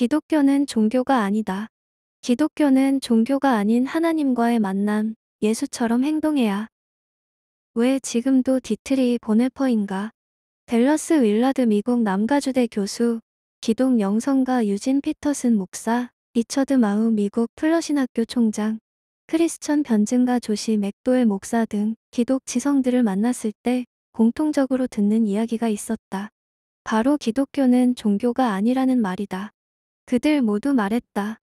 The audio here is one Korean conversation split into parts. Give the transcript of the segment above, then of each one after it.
기독교는 종교가 아니다. 기독교는 종교가 아닌 하나님과의 만남, 예수처럼 행동해야. 왜 지금도 디트리 보네퍼인가? 델러스 윌라드 미국 남가주대 교수, 기독 영성가 유진 피터슨 목사, 리처드 마우 미국 플러신학교 총장, 크리스천 변증가 조시 맥도의 목사 등 기독 지성들을 만났을 때 공통적으로 듣는 이야기가 있었다. 바로 기독교는 종교가 아니라는 말이다. 그들 모두 말했다.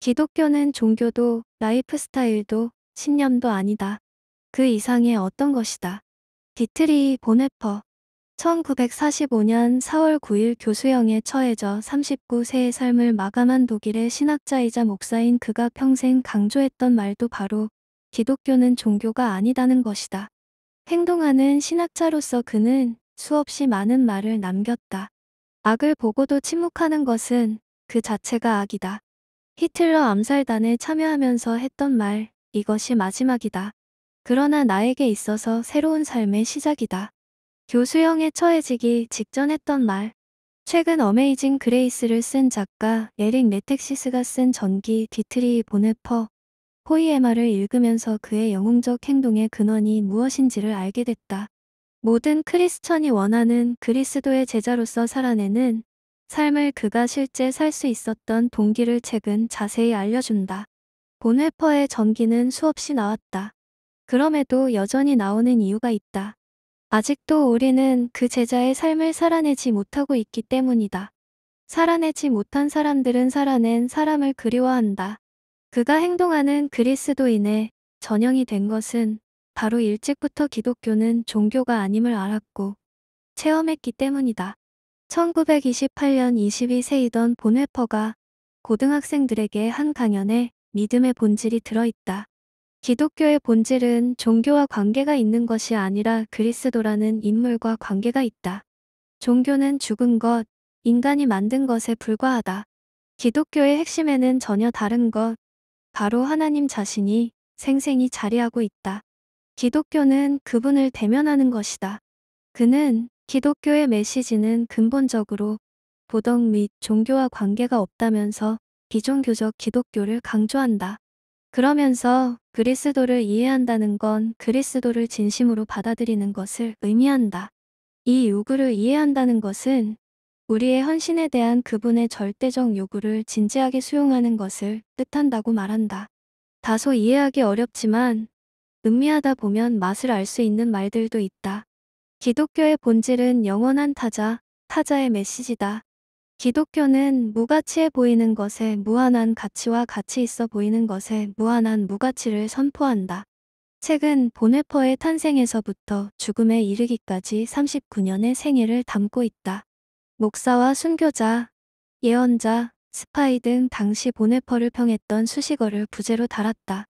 기독교는 종교도 라이프스타일도 신념도 아니다. 그 이상의 어떤 것이다. 디트리 보네퍼 1945년 4월 9일 교수형에 처해져 39세의 삶을 마감한 독일의 신학자이자 목사인 그가 평생 강조했던 말도 바로 기독교는 종교가 아니다는 것이다. 행동하는 신학자로서 그는 수없이 많은 말을 남겼다. 악을 보고도 침묵하는 것은 그 자체가 악이다. 히틀러 암살단에 참여하면서 했던 말, 이것이 마지막이다. 그러나 나에게 있어서 새로운 삶의 시작이다. 교수형에 처해지기 직전 했던 말. 최근 어메이징 그레이스를 쓴 작가 에릭 레텍시스가 쓴 전기 디트리 보네퍼 호이에마를 읽으면서 그의 영웅적 행동의 근원이 무엇인지를 알게 됐다. 모든 크리스천이 원하는 그리스도의 제자로서 살아내는 삶을 그가 실제 살 수 있었던 동기를 책은 자세히 알려준다. 본 해퍼의 전기는 수없이 나왔다. 그럼에도 여전히 나오는 이유가 있다. 아직도 우리는 그 제자의 삶을 살아내지 못하고 있기 때문이다. 살아내지 못한 사람들은 살아낸 사람을 그리워한다. 그가 행동하는 그리스도인의 전형이 된 것은 바로 일찍부터 기독교는 종교가 아님을 알았고 체험했기 때문이다. 1928년 22세이던 본회퍼가 고등학생들에게 한 강연에 믿음의 본질이 들어있다. 기독교의 본질은 종교와 관계가 있는 것이 아니라 그리스도라는 인물과 관계가 있다. 종교는 죽은 것, 인간이 만든 것에 불과하다. 기독교의 핵심에는 전혀 다른 것, 바로 하나님 자신이 생생히 자리하고 있다. 기독교는 그분을 대면하는 것이다. 그는 기독교의 메시지는 근본적으로 도덕 및 종교와 관계가 없다면서 비종교적 기독교를 강조한다. 그러면서 그리스도를 이해한다는 건 그리스도를 진심으로 받아들이는 것을 의미한다. 이 요구를 이해한다는 것은 우리의 헌신에 대한 그분의 절대적 요구를 진지하게 수용하는 것을 뜻한다고 말한다. 다소 이해하기 어렵지만 음미하다 보면 맛을 알 수 있는 말들도 있다. 기독교의 본질은 영원한 타자, 타자의 메시지다. 기독교는 무가치해 보이는 것에 무한한 가치와 가치 있어 보이는 것에 무한한 무가치를 선포한다. 책은 보네퍼의 탄생에서부터 죽음에 이르기까지 39년의 생애를 담고 있다. 목사와 순교자, 예언자, 스파이 등 당시 보네퍼를 평했던 수식어를 부제로 달았다.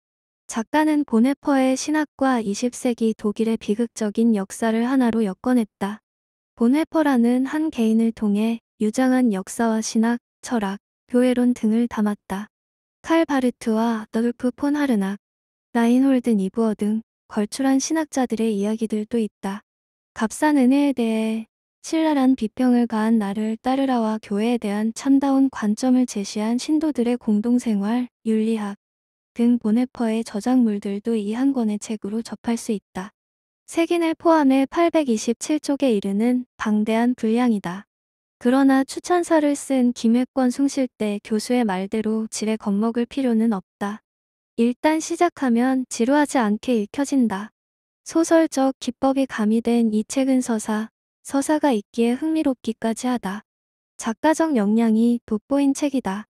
작가는 보네퍼의 신학과 20세기 독일의 비극적인 역사를 하나로 엮어냈다. 보네퍼라는 한 개인을 통해 유장한 역사와 신학, 철학, 교회론 등을 담았다. 칼 바르트와 더돌프폰 하르낙, 라인홀드 니부어 등 걸출한 신학자들의 이야기들도 있다. 값싼 은혜에 대해 신랄한 비평을 가한 나를 따르라와 교회에 대한 참다운 관점을 제시한 신도들의 공동생활, 윤리학, 등 보네퍼의 저작물들도 이 한 권의 책으로 접할 수 있다. 세인을 포함해 827쪽에 이르는 방대한 분량이다. 그러나 추천서를 쓴 김획권 숭실때 교수의 말대로 질에 겁먹을 필요는 없다. 일단 시작하면 지루하지 않게 읽혀진다. 소설적 기법이 가미된 이 책은 서사, 서사가 있기에 흥미롭기까지 하다. 작가적 역량이 돋보인 책이다.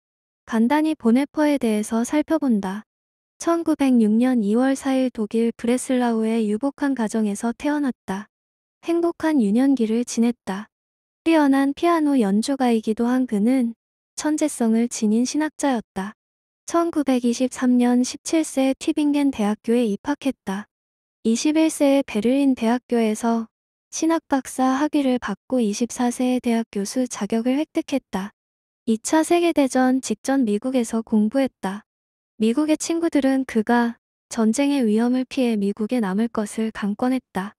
간단히 보네퍼에 대해서 살펴본다. 1906년 2월 4일 독일 브레슬라우의 유복한 가정에서 태어났다. 행복한 유년기를 지냈다. 뛰어난 피아노 연주가이기도 한 그는 천재성을 지닌 신학자였다. 1923년 17세 티빙겐 대학교에 입학했다. 21세에 베를린 대학교에서 신학 박사 학위를 받고 24세에 대학 교수 자격을 획득했다. 2차 세계대전 직전 미국에서 공부했다. 미국의 친구들은 그가 전쟁의 위험을 피해 미국에 남을 것을 강권했다.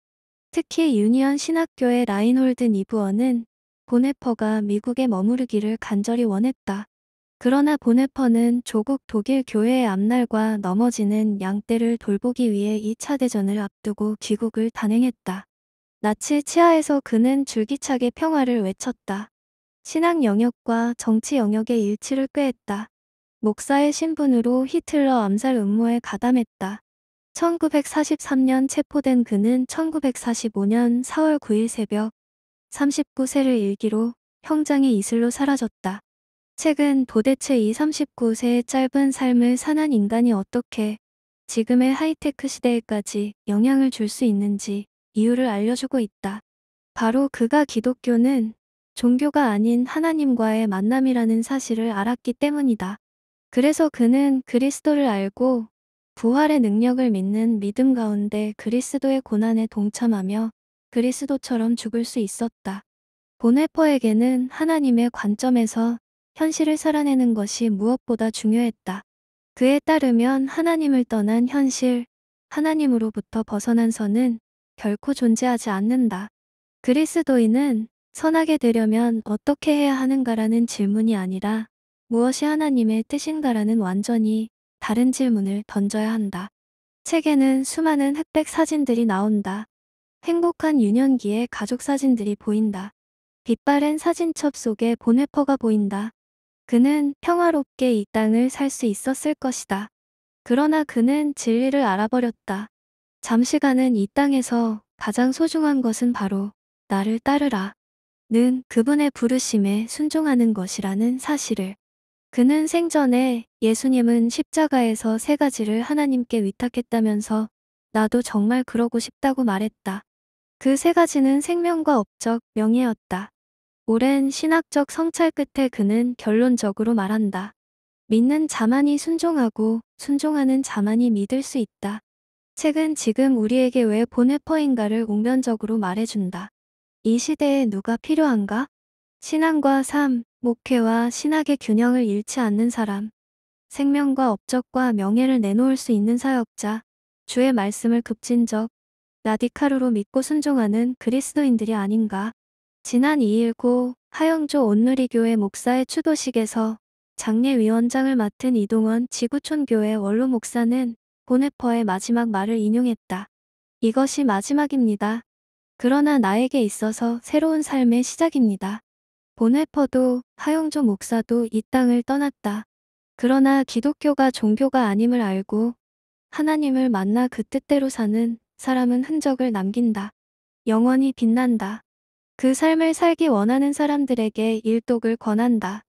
특히 유니언 신학교의 라인홀든이브어는 보네퍼가 미국에 머무르기를 간절히 원했다. 그러나 보네퍼는 조국 독일 교회의 앞날과 넘어지는 양떼를 돌보기 위해 2차 대전을 앞두고 귀국을 단행했다. 나치 치하에서 그는 줄기차게 평화를 외쳤다. 신학 영역과 정치 영역의 일치를 꾀했다. 목사의 신분으로 히틀러 암살 음모에 가담했다. 1943년 체포된 그는 1945년 4월 9일 새벽 39세를 일기로 형장의 이슬로 사라졌다. 책은 도대체 이 39세의 짧은 삶을 사는 인간이 어떻게 지금의 하이테크 시대에까지 영향을 줄 수 있는지 이유를 알려주고 있다. 바로 그가 기독교는 종교가 아닌 하나님과의 만남이라는 사실을 알았기 때문이다. 그래서 그는 그리스도를 알고 부활의 능력을 믿는 믿음 가운데 그리스도의 고난에 동참하며 그리스도처럼 죽을 수 있었다. 보네퍼에게는 하나님의 관점에서 현실을 살아내는 것이 무엇보다 중요했다. 그에 따르면 하나님을 떠난 현실, 하나님으로부터 벗어난 선은 결코 존재하지 않는다. 그리스도인은 선하게 되려면 어떻게 해야 하는가라는 질문이 아니라 무엇이 하나님의 뜻인가라는 완전히 다른 질문을 던져야 한다. 책에는 수많은 흑백 사진들이 나온다. 행복한 유년기의 가족 사진들이 보인다. 빛바랜 사진첩 속에 보네퍼가 보인다. 그는 평화롭게 이 땅을 살 수 있었을 것이다. 그러나 그는 진리를 알아버렸다. 잠시간은 이 땅에서 가장 소중한 것은 바로 나를 따르라. 는 그분의 부르심에 순종하는 것이라는 사실을. 그는 생전에 예수님은 십자가에서 세 가지를 하나님께 위탁했다면서 나도 정말 그러고 싶다고 말했다. 그 세 가지는 생명과 업적, 명예였다. 오랜 신학적 성찰 끝에 그는 결론적으로 말한다. 믿는 자만이 순종하고 순종하는 자만이 믿을 수 있다. 책은 지금 우리에게 왜보회퍼인가를 웅변적으로 말해준다. 이 시대에 누가 필요한가? 신앙과 삶, 목회와 신학의 균형을 잃지 않는 사람, 생명과 업적과 명예를 내놓을 수 있는 사역자, 주의 말씀을 급진적, 라디카루로 믿고 순종하는 그리스도인들이 아닌가. 지난 2일고 하영조 온누리교회 목사의 추도식에서 장례위원장을 맡은 이동원 지구촌교회 원로 목사는 보네퍼의 마지막 말을 인용했다. 이것이 마지막입니다. 그러나 나에게 있어서 새로운 삶의 시작입니다. 본회퍼도 하용조 목사도 이 땅을 떠났다. 그러나 기독교가 종교가 아님을 알고 하나님을 만나 그 뜻대로 사는 사람은 흔적을 남긴다. 영원히 빛난다. 그 삶을 살기 원하는 사람들에게 일독을 권한다.